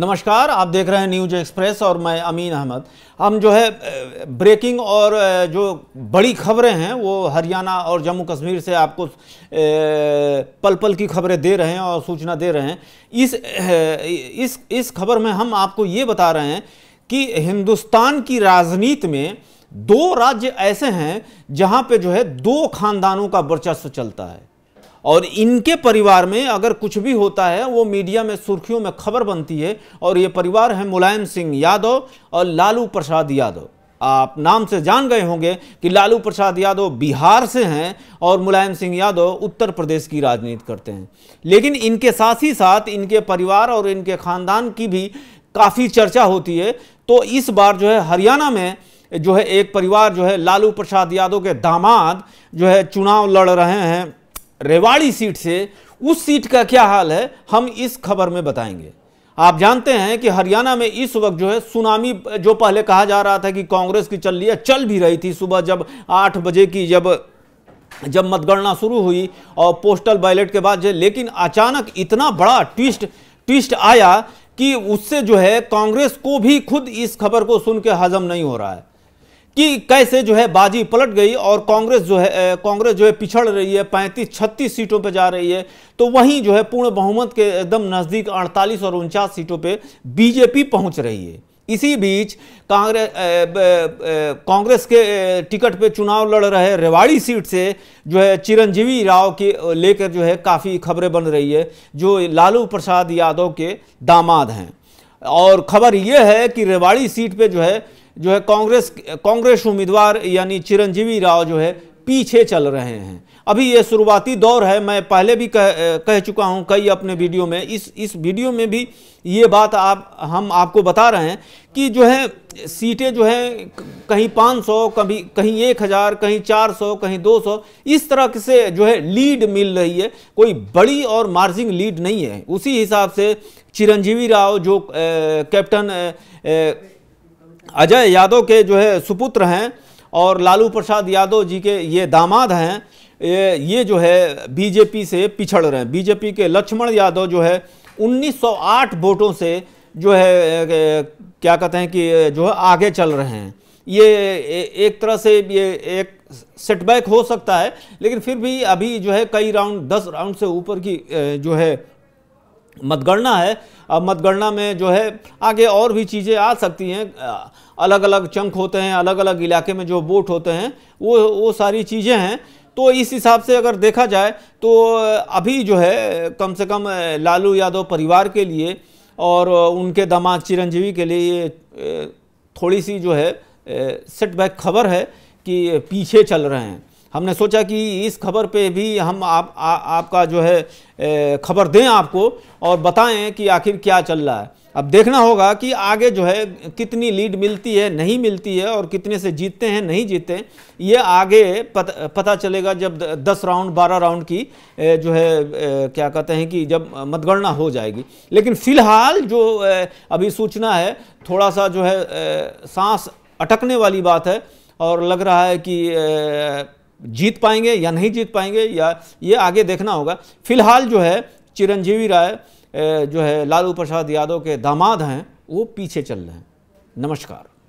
नमस्कार आप देख रहे हैं न्यूज एक्सप्रेस और मैं अमीन अहमद हम जो है ब्रेकिंग और जो बड़ी खबरें हैं वो हरियाणा और जम्मू कश्मीर से आपको पल पल की खबरें दे रहे हैं और सूचना दे रहे हैं इस इस इस खबर में हम आपको ये बता रहे हैं कि हिंदुस्तान की राजनीति में दो राज्य ऐसे हैं जहाँ पे जो है दो खानदानों का वर्चस्व चलता है और इनके परिवार में अगर कुछ भी होता है वो मीडिया में सुर्खियों में खबर बनती है और ये परिवार है मुलायम सिंह यादव और लालू प्रसाद यादव आप नाम से जान गए होंगे कि लालू प्रसाद यादव बिहार से हैं और मुलायम सिंह यादव उत्तर प्रदेश की राजनीति करते हैं लेकिन इनके साथ ही साथ इनके परिवार और इनके खानदान की भी काफ़ी चर्चा होती है तो इस बार जो है हरियाणा में जो है एक परिवार जो है लालू प्रसाद यादव के दामाद जो है चुनाव लड़ रहे हैं रेवाड़ी सीट से उस सीट का क्या हाल है हम इस खबर में बताएंगे आप जानते हैं कि हरियाणा में इस वक्त जो है सुनामी जो पहले कहा जा रहा था कि कांग्रेस की चल रही है चल भी रही थी सुबह जब आठ बजे की जब जब मतगणना शुरू हुई और पोस्टल बैलेट के बाद जो लेकिन अचानक इतना बड़ा ट्विस्ट ट्विस्ट आया कि उससे जो है कांग्रेस को भी खुद इस खबर को सुन के हजम नहीं हो रहा है कि कैसे जो है बाजी पलट गई और कांग्रेस जो है कांग्रेस जो है पिछड़ रही है पैंतीस छत्तीस सीटों पर जा रही है तो वहीं जो है पूर्ण बहुमत के एकदम नज़दीक अड़तालीस और उनचास सीटों पर बीजेपी पहुँच रही है इसी बीच कांग्रेस कांग्रेस के टिकट पे चुनाव लड़ रहे रेवाड़ी सीट से जो है चिरंजीवी राव के लेकर जो है काफ़ी खबरें बन रही है जो लालू प्रसाद यादव के दामाद हैं और खबर ये है कि रेवाड़ी सीट पे जो है जो है कांग्रेस कांग्रेस उम्मीदवार यानी चिरंजीवी राव जो है पीछे चल रहे हैं अभी ये शुरुआती दौर है मैं पहले भी कह कह चुका हूँ कई अपने वीडियो में इस इस वीडियो में भी ये बात आप हम आपको बता रहे हैं कि जो है सीटें जो है कहीं 500 कभी कहीं 1000 कहीं 400 कहीं 200 इस तरह से जो है लीड मिल रही है कोई बड़ी और मार्जिन लीड नहीं है उसी हिसाब से चिरंजीवी राव जो कैप्टन अजय यादव के जो है सुपुत्र हैं और लालू प्रसाद यादव जी के ये दामाद हैं ये ये जो है बीजेपी से पिछड़ रहे हैं बीजेपी के लक्ष्मण यादव जो है 1908 वोटों से जो है क्या कहते हैं कि जो है आगे चल रहे हैं ये एक तरह से ये एक सेटबैक हो सकता है लेकिन फिर भी अभी जो है कई राउंड दस राउंड से ऊपर की जो है मतगणना है अब मतगणना में जो है आगे और भी चीज़ें आ सकती हैं अलग अलग चंक होते हैं अलग अलग इलाके में जो वोट होते हैं वो वो सारी चीज़ें हैं तो इस हिसाब से अगर देखा जाए तो अभी जो है कम से कम लालू यादव परिवार के लिए और उनके दामाद चिरंजीवी के लिए ये थोड़ी सी जो है सेटबैक खबर है कि पीछे चल रहे हैं हमने सोचा कि इस खबर पे भी हम आप आ, आपका जो है खबर दें आपको और बताएं कि आखिर क्या चल रहा है अब देखना होगा कि आगे जो है कितनी लीड मिलती है नहीं मिलती है और कितने से जीतते हैं नहीं जीतते हैं ये आगे पत, पता चलेगा जब दस राउंड बारह राउंड की जो है क्या कहते हैं कि जब मतगणना हो जाएगी लेकिन फिलहाल जो अभी सूचना है थोड़ा सा जो है सांस अटकने वाली बात है और लग रहा है कि जीत पाएंगे या नहीं जीत पाएंगे या ये आगे देखना होगा फिलहाल जो है चिरंजीवी राय जो है लालू प्रसाद यादव के दामाद हैं वो पीछे चल रहे हैं नमस्कार